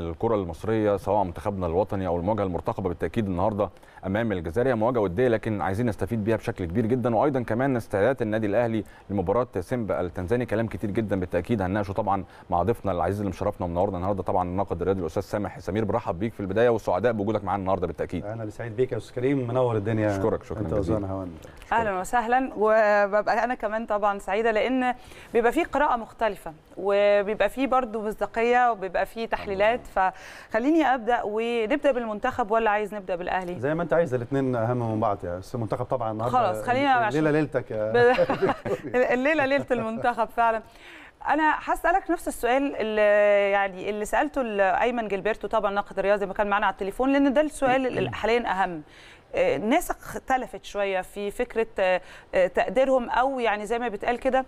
للكره المصريه سواء منتخبنا الوطني او المواجهه المرتقبه بالتاكيد النهارده امام الجزائر مواجهه وديه لكن عايزين نستفيد بيها بشكل كبير جدا وايضا كمان استعدادات النادي الاهلي لمباراه سيمبا التنزاني كلام كتير جدا بالتاكيد هنناقشه طبعا مع ضيفنا العزيز اللي مشرفنا ومنورنا النهارده طبعا الناقد الرياضي الاستاذ سامح سمير برحب بيك في البدايه وسعداء بوجودك معانا النهارده بالتاكيد انا سعيد بيك يا استاذ كريم منور الدنيا اشكرك شكرا انت جزيلا اهلا وسهلا وببقى انا كمان طبعا سعيده لان بيبقى في قراءه مختلفه وبيبقى في برضه مصداقيه وبيبقى في تحليلات فخليني ابدا ونبدا بالمنتخب ولا عايز نبدا بالاهلي زي ما انت عايز الاثنين اهم من بعض يعني بس المنتخب طبعا النهارده خلاص خلينا الليله ليلتك الليله ليله المنتخب فعلا انا هسالك نفس السؤال اللي يعني اللي سالته ايمن جلبرتو طبعا ناقد الرياضي ما كان معانا على التليفون لان ده السؤال حاليا اهم آه، الناس اختلفت شويه في فكره آه، آه، تقديرهم او يعني زي ما بيتقال كده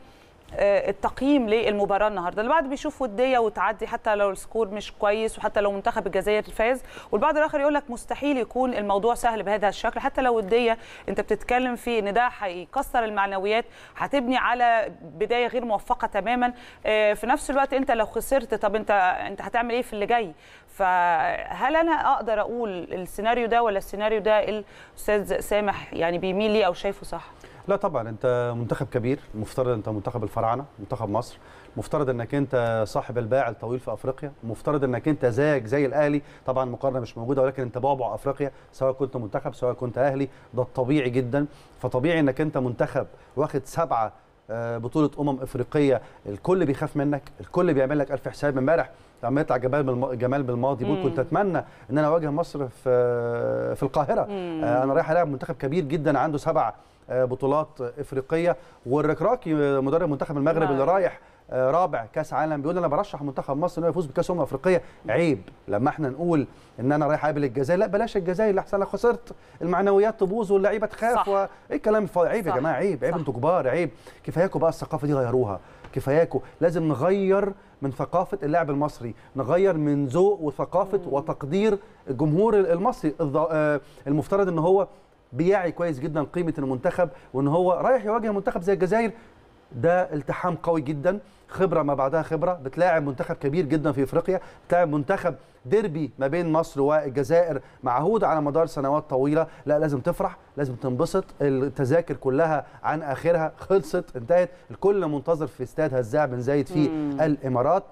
آه، التقييم للمباراه النهارده البعض بيشوف وديه وتعدي حتى لو السكور مش كويس وحتى لو منتخب الجزائر فاز والبعض الاخر يقول لك مستحيل يكون الموضوع سهل بهذا الشكل حتى لو وديه انت بتتكلم في ان ده هيكسر المعنويات هتبني على بدايه غير موفقه تماما آه، في نفس الوقت انت لو خسرت طب انت انت هتعمل ايه في اللي جاي فهل انا اقدر اقول السيناريو ده ولا السيناريو ده الاستاذ سامح يعني بيميل ليه او شايفه صح لا طبعا انت منتخب كبير مفترض انت منتخب الفراعنه منتخب مصر مفترض انك انت صاحب الباع الطويل في افريقيا مفترض انك انت زيك زي الاهلي طبعا مقارنه مش موجوده ولكن انت بعبع افريقيا سواء كنت منتخب سواء كنت اهلي ده الطبيعي جدا فطبيعي انك انت منتخب واخد سبعه آه، بطوله امم افريقيه الكل بيخاف منك الكل بيعمل لك الف حساب امبارح عملت على جمال جمال بالماضي بقول كنت اتمنى ان انا اواجه مصر في في القاهره مم. آه، انا رايح العب منتخب كبير جدا عنده سبع آه، بطولات افريقيه والركراكي آه، مدرب منتخب المغرب مم. اللي رايح آه، رابع كاس عالم بيقول انا برشح منتخب مصر انه يفوز بكاس امم افريقيه عيب لما احنا نقول ان انا رايح اقابل الجزائر لا بلاش الجزائر اللي احسن خسرت المعنويات تبوظ واللعيبه تخاف و... ايه الكلام الفاضي عيب صح. يا جماعه عيب عيب انتوا كبار عيب كفاياكم بقى الثقافه دي غيروها كفاياكم لازم نغير من ثقافه اللاعب المصري نغير من ذوق وثقافه مم. وتقدير الجمهور المصري آه، المفترض ان هو بيعي كويس جدا قيمه المنتخب وان هو رايح يواجه منتخب زي الجزائر ده التحام قوي جدا خبره ما بعدها خبره بتلاعب منتخب كبير جدا في افريقيا بتلاعب منتخب ديربي ما بين مصر والجزائر معهود على مدار سنوات طويله لا لازم تفرح لازم تنبسط التذاكر كلها عن اخرها خلصت انتهت الكل منتظر في استاد هزاع بن زايد في مم. الامارات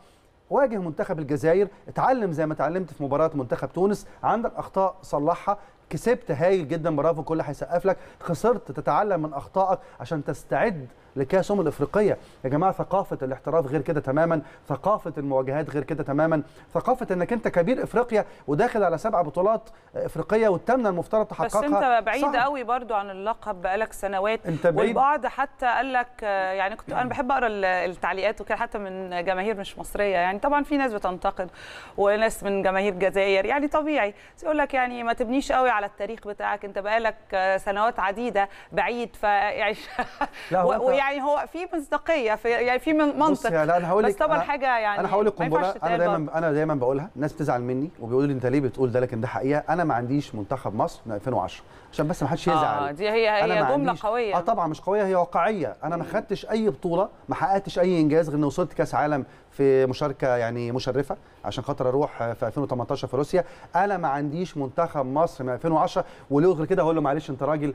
واجه منتخب الجزائر اتعلم زي ما اتعلمت في مباراه منتخب تونس عندك اخطاء صلحها كسبت هايل جدا برافو كل هيسقف لك خسرت تتعلم من اخطائك عشان تستعد لكاس امم الافريقيه يا جماعه ثقافه الاحتراف غير كده تماما ثقافه المواجهات غير كده تماما ثقافه انك انت كبير افريقيا وداخل على سبع بطولات افريقيه والثامنه المفترض تحققها بس انت بعيد صح. قوي برضو عن اللقب بقالك سنوات انت بعيد والبعض حتى قال لك يعني كنت انا بحب اقرا التعليقات وكده حتى من جماهير مش مصريه يعني طبعا في ناس بتنتقد وناس من جماهير جزائر يعني طبيعي يقول لك يعني ما تبنيش قوي على التاريخ بتاعك انت بقالك آه، سنوات عديده بعيد فيعني و... ويعني هو في مصداقيه في يعني في منطق لا انا هقول بس طبعا حاجه يعني انا هقول لك انا دايما انا دايما بقولها الناس بتزعل مني وبيقولوا لي انت ليه بتقول ده لكن ده حقيقه انا ما عنديش منتخب مصر من 2010 عشان بس ما حدش آه، يزعل اه دي هي هي أنا جمله قويه اه طبعا مش قويه هي واقعيه انا ما خدتش اي بطوله ما حققتش اي انجاز غير ان وصلت كاس عالم في مشاركه يعني مشرفه عشان خاطر اروح آه، في 2018 في روسيا انا ما عنديش منتخب مصر من 2010 2010 ولو غير كده هقول له معلش انت راجل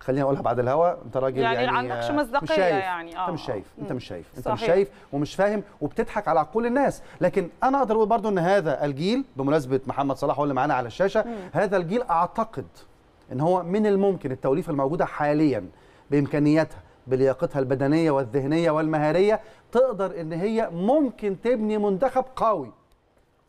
خليني اقولها بعد الهوا انت راجل يعني, يعني عندكش مصداقيه يعني آه. انت مش شايف انت مش شايف انت صحيح. مش شايف ومش فاهم وبتضحك على عقول الناس لكن انا اقدر اقول برضو ان هذا الجيل بمناسبه محمد صلاح هو اللي معانا على الشاشه مم. هذا الجيل اعتقد ان هو من الممكن التوليفه الموجوده حاليا بامكانياتها بلياقتها البدنيه والذهنيه والمهاريه تقدر ان هي ممكن تبني منتخب قوي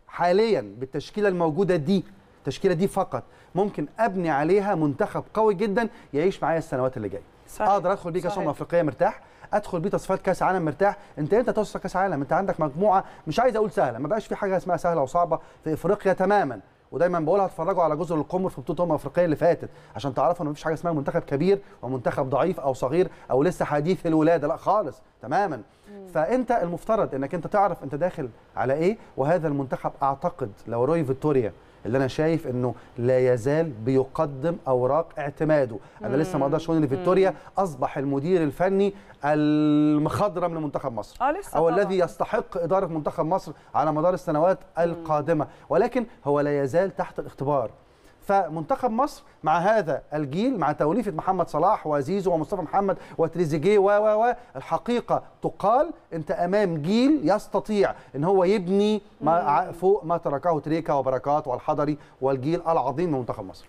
حاليا بالتشكيله الموجوده دي التشكيله دي فقط ممكن ابني عليها منتخب قوي جدا يعيش معايا السنوات اللي جايه اقدر ادخل بيه كاس امم افريقيه مرتاح ادخل بيه تصفيات كاس عالم مرتاح انت امتى توصل كاس عالم انت عندك مجموعه مش عايز اقول سهله ما بقاش في حاجه اسمها سهله وصعبه في افريقيا تماما ودايما بقولها اتفرجوا على جزر القمر في بطوله امم افريقيه اللي فاتت عشان تعرفوا ان مفيش حاجه اسمها منتخب كبير ومنتخب ضعيف او صغير او لسه حديث الولاده لا خالص تماما مم. فانت المفترض انك انت تعرف انت داخل على ايه وهذا المنتخب اعتقد لو روي فيتوريا اللي انا شايف انه لا يزال بيقدم اوراق اعتماده انا لسه ما اقدرش اقول ان فيكتوريا اصبح المدير الفني المخضرم لمنتخب مصر آه لسه او طبعا. الذي يستحق اداره منتخب مصر على مدار السنوات القادمه ولكن هو لا يزال تحت الاختبار فمنتخب مصر مع هذا الجيل مع توليفه محمد صلاح وزيزو ومصطفى محمد وتريزيجيه و و الحقيقه تقال انت امام جيل يستطيع ان هو يبني ما فوق ما تركه تريكا وبركات والحضري والجيل العظيم من منتخب مصر